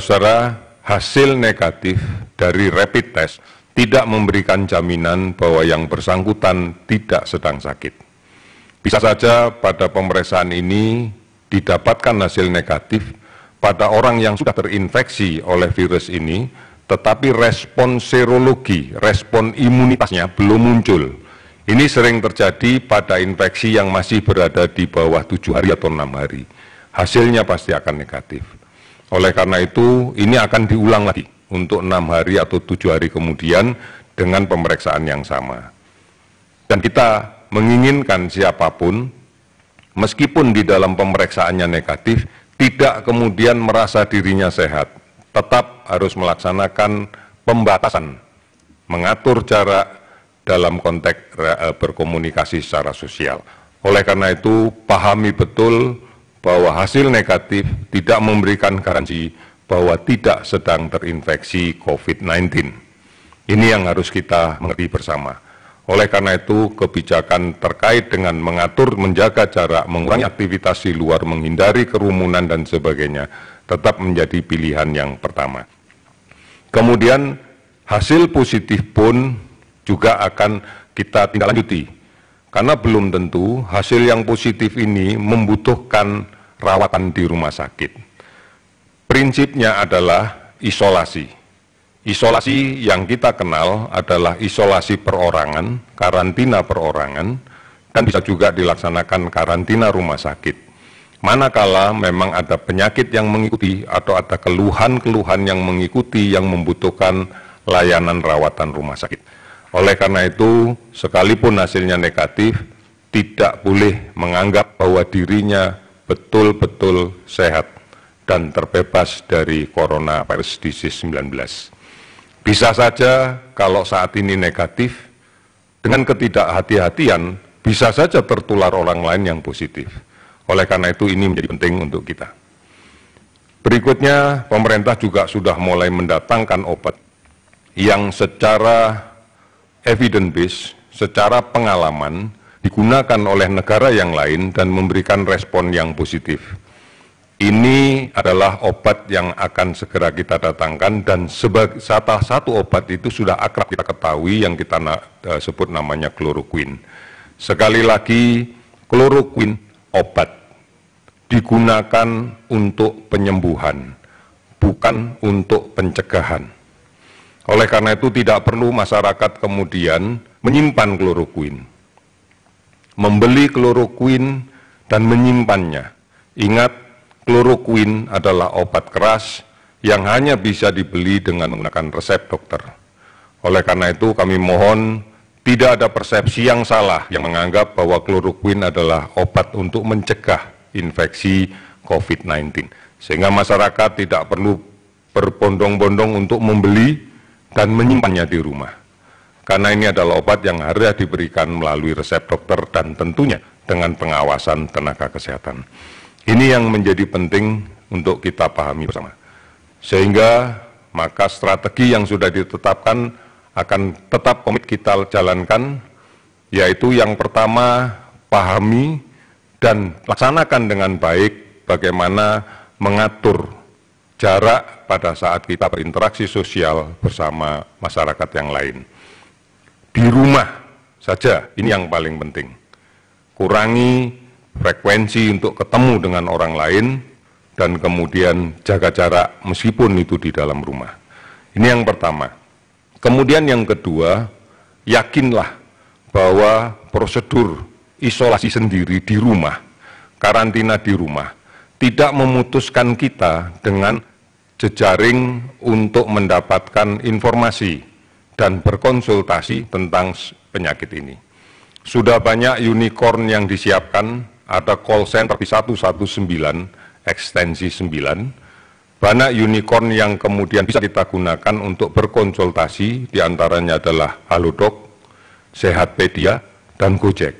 saudara, hasil negatif dari rapid test tidak memberikan jaminan bahwa yang bersangkutan tidak sedang sakit. Bisa saja pada pemeriksaan ini didapatkan hasil negatif pada orang yang sudah terinfeksi oleh virus ini, tetapi respon serologi, respon imunitasnya belum muncul. Ini sering terjadi pada infeksi yang masih berada di bawah tujuh hari atau enam hari. Hasilnya pasti akan negatif. Oleh karena itu, ini akan diulang lagi untuk enam hari atau tujuh hari kemudian dengan pemeriksaan yang sama. Dan kita menginginkan siapapun, meskipun di dalam pemeriksaannya negatif, tidak kemudian merasa dirinya sehat, tetap harus melaksanakan pembatasan, mengatur jarak dalam konteks eh, berkomunikasi secara sosial. Oleh karena itu, pahami betul bahwa hasil negatif tidak memberikan garansi bahwa tidak sedang terinfeksi COVID-19. Ini yang harus kita mengerti bersama. Oleh karena itu, kebijakan terkait dengan mengatur, menjaga jarak, mengurangi aktivitas di luar, menghindari kerumunan, dan sebagainya tetap menjadi pilihan yang pertama. Kemudian, hasil positif pun juga akan kita tindak lanjuti, karena belum tentu hasil yang positif ini membutuhkan rawatan di rumah sakit. Prinsipnya adalah isolasi. Isolasi yang kita kenal adalah isolasi perorangan, karantina perorangan, dan bisa juga dilaksanakan karantina rumah sakit. Manakala memang ada penyakit yang mengikuti atau ada keluhan-keluhan yang mengikuti yang membutuhkan layanan rawatan rumah sakit. Oleh karena itu, sekalipun hasilnya negatif, tidak boleh menganggap bahwa dirinya betul-betul sehat dan terbebas dari corona virus disease 19. Bisa saja kalau saat ini negatif, dengan ketidakhati-hatian bisa saja tertular orang lain yang positif. Oleh karena itu ini menjadi penting untuk kita. Berikutnya, pemerintah juga sudah mulai mendatangkan obat yang secara evidence-based, secara pengalaman, digunakan oleh negara yang lain dan memberikan respon yang positif. Ini adalah obat yang akan segera kita datangkan dan sebagai salah satu obat itu sudah akrab kita ketahui yang kita na, eh, sebut namanya kloroquine. Sekali lagi, kloroquine obat digunakan untuk penyembuhan, bukan untuk pencegahan. Oleh karena itu tidak perlu masyarakat kemudian menyimpan kloroquine membeli kloroquine, dan menyimpannya. Ingat, kloroquine adalah obat keras yang hanya bisa dibeli dengan menggunakan resep dokter. Oleh karena itu, kami mohon tidak ada persepsi yang salah yang menganggap bahwa kloroquine adalah obat untuk mencegah infeksi COVID-19. Sehingga masyarakat tidak perlu berbondong-bondong untuk membeli dan menyimpannya di rumah karena ini adalah obat yang harus diberikan melalui resep dokter dan tentunya dengan pengawasan tenaga kesehatan. Ini yang menjadi penting untuk kita pahami bersama. Sehingga maka strategi yang sudah ditetapkan akan tetap komit kita jalankan, yaitu yang pertama pahami dan laksanakan dengan baik bagaimana mengatur jarak pada saat kita berinteraksi sosial bersama masyarakat yang lain di rumah saja, ini yang paling penting. Kurangi frekuensi untuk ketemu dengan orang lain, dan kemudian jaga jarak meskipun itu di dalam rumah. Ini yang pertama. Kemudian yang kedua, yakinlah bahwa prosedur isolasi sendiri di rumah, karantina di rumah, tidak memutuskan kita dengan jejaring untuk mendapatkan informasi dan berkonsultasi tentang penyakit ini. Sudah banyak unicorn yang disiapkan, ada call center di 119, ekstensi 9, banyak unicorn yang kemudian bisa kita gunakan untuk berkonsultasi, diantaranya adalah Halodoc, Sehatpedia, dan Gojek.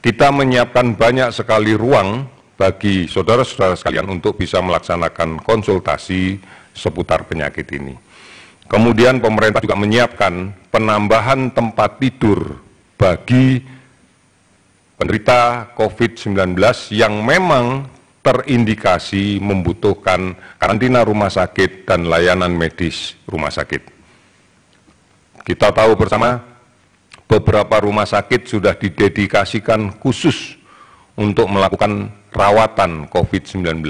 Kita menyiapkan banyak sekali ruang bagi saudara-saudara sekalian untuk bisa melaksanakan konsultasi seputar penyakit ini. Kemudian pemerintah juga menyiapkan penambahan tempat tidur bagi penderita COVID-19 yang memang terindikasi membutuhkan karantina rumah sakit dan layanan medis rumah sakit. Kita tahu bersama beberapa rumah sakit sudah didedikasikan khusus untuk melakukan rawatan COVID-19,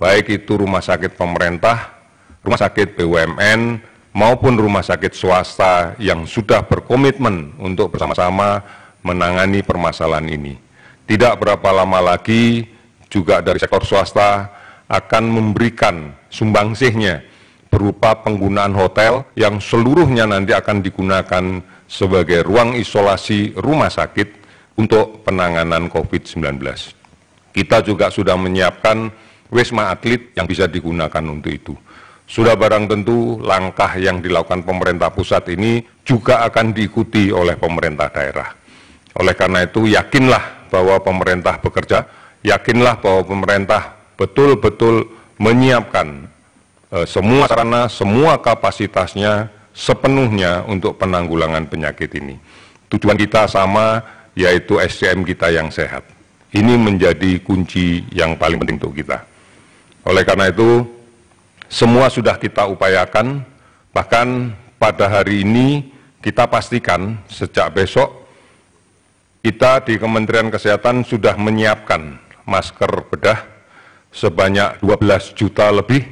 baik itu rumah sakit pemerintah rumah sakit BUMN maupun rumah sakit swasta yang sudah berkomitmen untuk bersama-sama menangani permasalahan ini. Tidak berapa lama lagi juga dari sektor swasta akan memberikan sumbangsihnya berupa penggunaan hotel yang seluruhnya nanti akan digunakan sebagai ruang isolasi rumah sakit untuk penanganan COVID-19. Kita juga sudah menyiapkan wisma atlet yang bisa digunakan untuk itu. Sudah barang tentu langkah yang dilakukan pemerintah pusat ini juga akan diikuti oleh pemerintah daerah. Oleh karena itu yakinlah bahwa pemerintah bekerja, yakinlah bahwa pemerintah betul-betul menyiapkan e, semua sarana, semua kapasitasnya sepenuhnya untuk penanggulangan penyakit ini. Tujuan kita sama yaitu SCM kita yang sehat. Ini menjadi kunci yang paling penting untuk kita. Oleh karena itu, semua sudah kita upayakan, bahkan pada hari ini kita pastikan sejak besok kita di Kementerian Kesehatan sudah menyiapkan masker bedah sebanyak 12 juta lebih,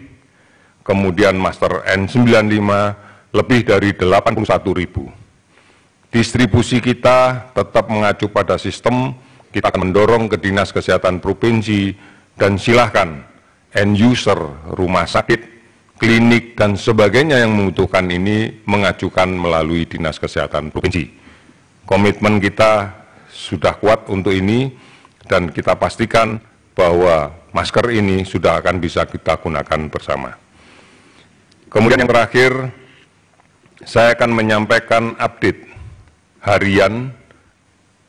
kemudian masker N95 lebih dari 81 ribu. Distribusi kita tetap mengacu pada sistem, kita akan mendorong ke Dinas Kesehatan Provinsi dan silahkan end user, rumah sakit, klinik, dan sebagainya yang membutuhkan ini mengajukan melalui Dinas Kesehatan Provinsi. Komitmen kita sudah kuat untuk ini dan kita pastikan bahwa masker ini sudah akan bisa kita gunakan bersama. Kemudian yang terakhir, saya akan menyampaikan update harian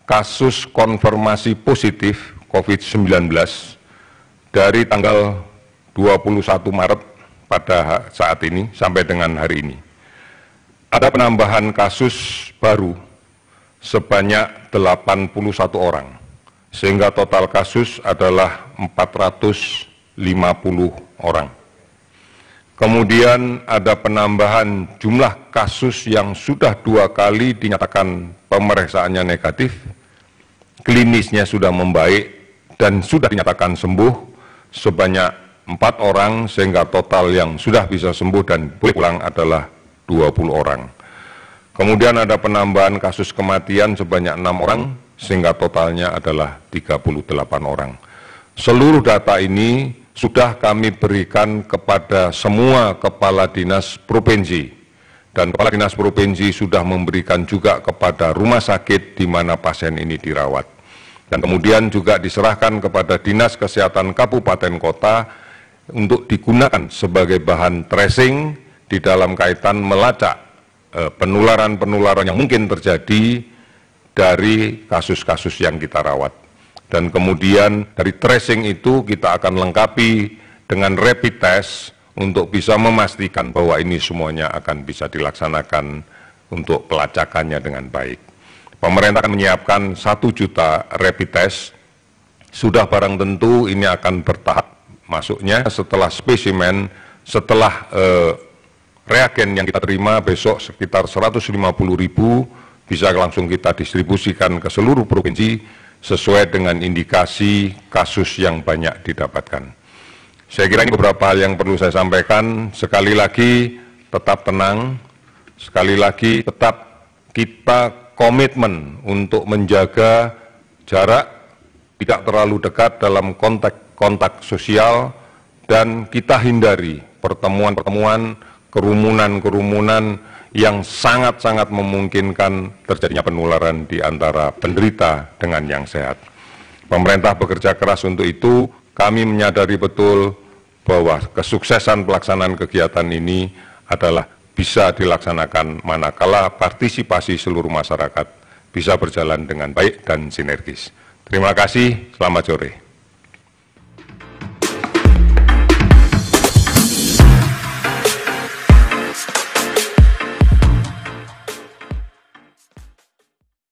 kasus konfirmasi positif COVID-19 dari tanggal 21 Maret pada saat ini sampai dengan hari ini. Ada penambahan kasus baru sebanyak 81 orang, sehingga total kasus adalah 450 orang. Kemudian ada penambahan jumlah kasus yang sudah dua kali dinyatakan pemeriksaannya negatif, klinisnya sudah membaik, dan sudah dinyatakan sembuh sebanyak empat orang sehingga total yang sudah bisa sembuh dan boleh pulang adalah 20 orang. Kemudian ada penambahan kasus kematian sebanyak enam orang sehingga totalnya adalah 38 orang. Seluruh data ini sudah kami berikan kepada semua kepala dinas provinsi dan kepala dinas provinsi sudah memberikan juga kepada rumah sakit di mana pasien ini dirawat. Dan kemudian juga diserahkan kepada dinas kesehatan kabupaten kota untuk digunakan sebagai bahan tracing di dalam kaitan melacak eh, penularan-penularan yang mungkin terjadi dari kasus-kasus yang kita rawat. Dan kemudian dari tracing itu kita akan lengkapi dengan rapid test untuk bisa memastikan bahwa ini semuanya akan bisa dilaksanakan untuk pelacakannya dengan baik. Pemerintah akan menyiapkan satu juta rapid test. Sudah barang tentu ini akan bertahap Masuknya setelah spesimen, setelah eh, reagen yang kita terima besok sekitar 150 ribu bisa langsung kita distribusikan ke seluruh provinsi sesuai dengan indikasi kasus yang banyak didapatkan. Saya kira ini beberapa hal yang perlu saya sampaikan. Sekali lagi tetap tenang, sekali lagi tetap kita komitmen untuk menjaga jarak tidak terlalu dekat dalam kontak kontak sosial dan kita hindari pertemuan-pertemuan kerumunan-kerumunan yang sangat-sangat memungkinkan terjadinya penularan di antara penderita dengan yang sehat. Pemerintah bekerja keras untuk itu, kami menyadari betul bahwa kesuksesan pelaksanaan kegiatan ini adalah bisa dilaksanakan manakala partisipasi seluruh masyarakat bisa berjalan dengan baik dan sinergis. Terima kasih, selamat sore.